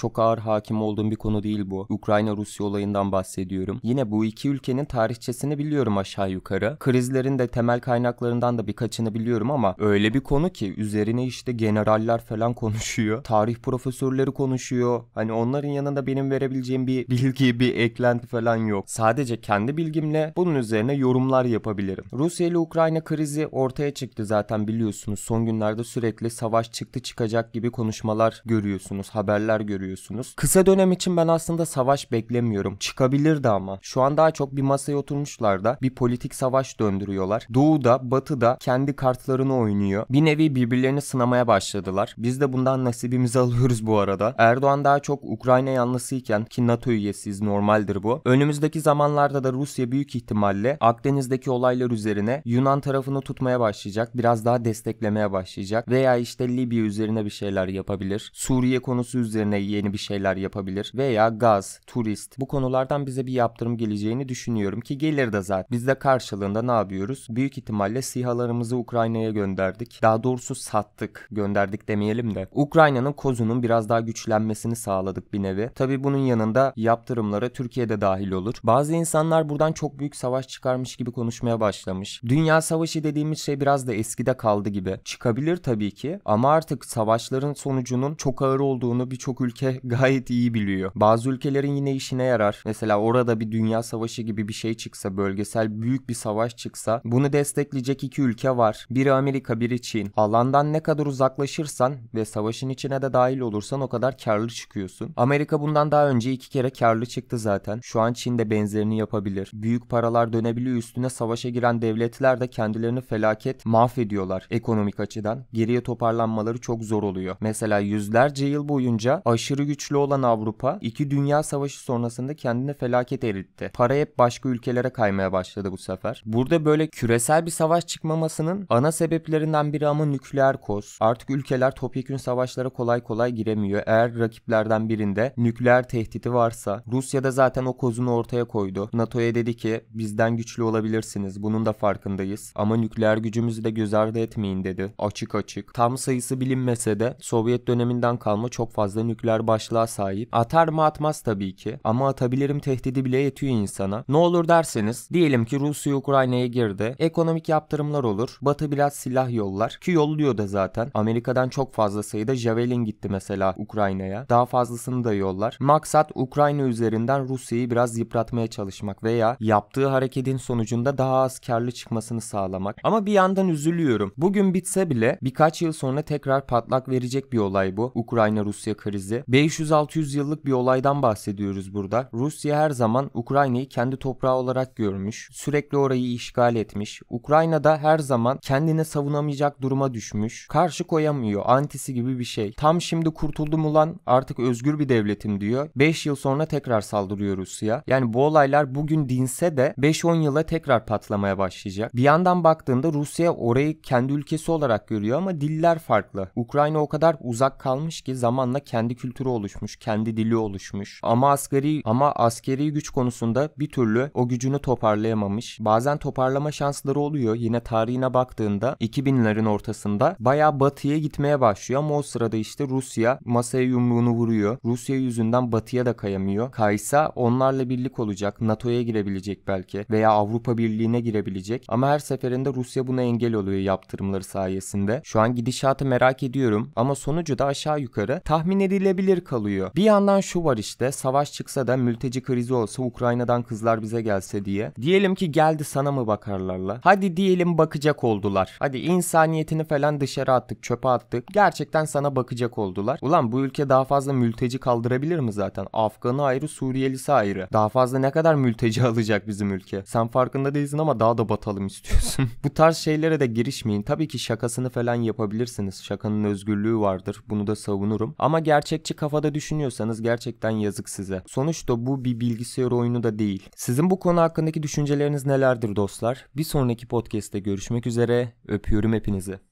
Çok ağır hakim olduğum bir konu değil bu. Ukrayna-Rusya olayından bahsediyorum. Yine bu iki ülkenin tarihçesini biliyorum aşağı yukarı. Krizlerin de temel kaynaklarından da birkaçını biliyorum ama öyle bir konu ki üzerine işte generaller falan konuşuyor. Tarih profesörleri konuşuyor. Hani onların yanında benim verebileceğim bir bilgi, bir eklenti falan yok. Sadece kendi bilgimle bunun üzerine yorumlar yapabilirim. Rusya ile Ukrayna krizi ortaya çıktı zaten biliyorsunuz. Son günlerde sürekli savaş çıktı çıkacak gibi konuşmalar görüyorsunuz, haberler görüyorsunuz görüyorsunuz. Kısa dönem için ben aslında savaş beklemiyorum. Çıkabilirdi ama. Şu an daha çok bir masaya oturmuşlar da bir politik savaş döndürüyorlar. Doğu da, Batı da kendi kartlarını oynuyor. Bir nevi birbirlerini sınamaya başladılar. Biz de bundan nasibimizi alıyoruz bu arada. Erdoğan daha çok Ukrayna yanlısıyken ki NATO üyesiyiz normaldir bu. Önümüzdeki zamanlarda da Rusya büyük ihtimalle Akdeniz'deki olaylar üzerine Yunan tarafını tutmaya başlayacak. Biraz daha desteklemeye başlayacak. Veya işte Libya üzerine bir şeyler yapabilir. Suriye konusu üzerine yeni bir şeyler yapabilir veya gaz, turist bu konulardan bize bir yaptırım geleceğini düşünüyorum ki gelir de zaten. Biz de karşılığında ne yapıyoruz? Büyük ihtimalle sihalarımızı Ukrayna'ya gönderdik. Daha doğrusu sattık. Gönderdik demeyelim de. Ukrayna'nın kozunun biraz daha güçlenmesini sağladık bir nevi. Tabi bunun yanında yaptırımlara Türkiye'de dahil olur. Bazı insanlar buradan çok büyük savaş çıkarmış gibi konuşmaya başlamış. Dünya savaşı dediğimiz şey biraz da eskide kaldı gibi. Çıkabilir tabii ki ama artık savaşların sonucunun çok ağır olduğunu birçok ülke ülke gayet iyi biliyor. Bazı ülkelerin yine işine yarar. Mesela orada bir dünya savaşı gibi bir şey çıksa, bölgesel büyük bir savaş çıksa bunu destekleyecek iki ülke var. Biri Amerika, biri Çin. Alandan ne kadar uzaklaşırsan ve savaşın içine de dahil olursan o kadar karlı çıkıyorsun. Amerika bundan daha önce iki kere karlı çıktı zaten. Şu an Çin de benzerini yapabilir. Büyük paralar dönebiliyor üstüne savaşa giren devletler de kendilerini felaket mahvediyorlar ekonomik açıdan. Geriye toparlanmaları çok zor oluyor. Mesela yüzlerce yıl boyunca aşırı Aşırı güçlü olan Avrupa, iki dünya savaşı sonrasında kendine felaket eritti. Para hep başka ülkelere kaymaya başladı bu sefer. Burada böyle küresel bir savaş çıkmamasının ana sebeplerinden biri ama nükleer koz. Artık ülkeler topyekün savaşlara kolay kolay giremiyor. Eğer rakiplerden birinde nükleer tehdidi varsa, Rusya da zaten o kozunu ortaya koydu. NATO'ya dedi ki bizden güçlü olabilirsiniz. Bunun da farkındayız. Ama nükleer gücümüzü de göz ardı etmeyin dedi. Açık açık. Tam sayısı bilinmese de Sovyet döneminden kalma çok fazla nükleer kadar başlığa sahip. Atar mı atmaz tabii ki ama atabilirim tehdidi bile yetiyor insana. Ne olur derseniz diyelim ki Rusya Ukrayna'ya girdi. Ekonomik yaptırımlar olur. Batı biraz silah yollar ki yolluyor da zaten. Amerika'dan çok fazla sayıda Javelin gitti mesela Ukrayna'ya. Daha fazlasını da yollar. Maksat Ukrayna üzerinden Rusya'yı biraz yıpratmaya çalışmak veya yaptığı hareketin sonucunda daha az karlı çıkmasını sağlamak. Ama bir yandan üzülüyorum. Bugün bitse bile birkaç yıl sonra tekrar patlak verecek bir olay bu. Ukrayna-Rusya krizi. 500-600 yıllık bir olaydan bahsediyoruz burada. Rusya her zaman Ukrayna'yı kendi toprağı olarak görmüş, sürekli orayı işgal etmiş. Ukrayna da her zaman kendini savunamayacak duruma düşmüş. Karşı koyamıyor, antisi gibi bir şey. Tam şimdi kurtuldum ulan artık özgür bir devletim diyor. 5 yıl sonra tekrar saldırıyor Rusya. Yani bu olaylar bugün dinse de 5-10 yıla tekrar patlamaya başlayacak. Bir yandan baktığında Rusya orayı kendi ülkesi olarak görüyor ama diller farklı. Ukrayna o kadar uzak kalmış ki zamanla kendi kültürü kültürü oluşmuş, kendi dili oluşmuş. Ama askeri ama askeri güç konusunda bir türlü o gücünü toparlayamamış. Bazen toparlama şansları oluyor. Yine tarihine baktığında 2000'lerin ortasında baya batıya gitmeye başlıyor ama o sırada işte Rusya masaya yumruğunu vuruyor. Rusya yüzünden batıya da kayamıyor. Kaysa onlarla birlik olacak. NATO'ya girebilecek belki veya Avrupa Birliği'ne girebilecek. Ama her seferinde Rusya buna engel oluyor yaptırımları sayesinde. Şu an gidişatı merak ediyorum ama sonucu da aşağı yukarı tahmin edilebilir Öyle kalıyor. Bir yandan şu var işte savaş çıksa da mülteci krizi olsa Ukrayna'dan kızlar bize gelse diye. Diyelim ki geldi sana mı bakarlarla. Hadi diyelim bakacak oldular. Hadi insaniyetini falan dışarı attık çöpe attık. Gerçekten sana bakacak oldular. Ulan bu ülke daha fazla mülteci kaldırabilir mi zaten? Afganı ayrı Suriyelisi ayrı. Daha fazla ne kadar mülteci alacak bizim ülke? Sen farkında değilsin ama daha da batalım istiyorsun. bu tarz şeylere de girişmeyin. Tabii ki şakasını falan yapabilirsiniz. Şakanın özgürlüğü vardır. Bunu da savunurum. Ama gerçekçi kafada düşünüyorsanız gerçekten yazık size. Sonuçta bu bir bilgisayar oyunu da değil. Sizin bu konu hakkındaki düşünceleriniz nelerdir dostlar? Bir sonraki podcast'te görüşmek üzere. Öpüyorum hepinizi.